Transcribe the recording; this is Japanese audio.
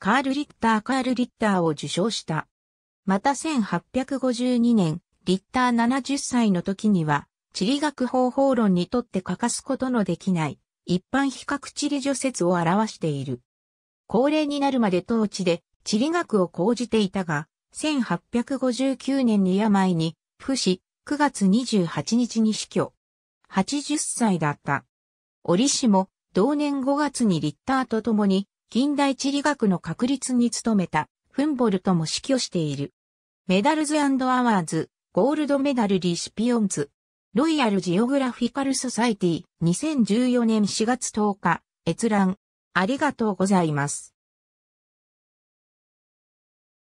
カール・リッター・カール・リッターを受賞した。また1852年、リッター70歳の時には、地理学方法論にとって欠かすことのできない、一般比較地理除説を表している。高齢になるまで当地で地理学を講じていたが、1859年に病に、不死、9月28日に死去。80歳だった。折しも、同年5月にリッターと共に、近代地理学の確立に努めた、フンボルトも死去している。メダルズアワーズ、ゴールドメダルリシピオンズ、ロイヤルジオグラフィカルソサイティ、2014年4月10日、閲覧、ありがとうございます。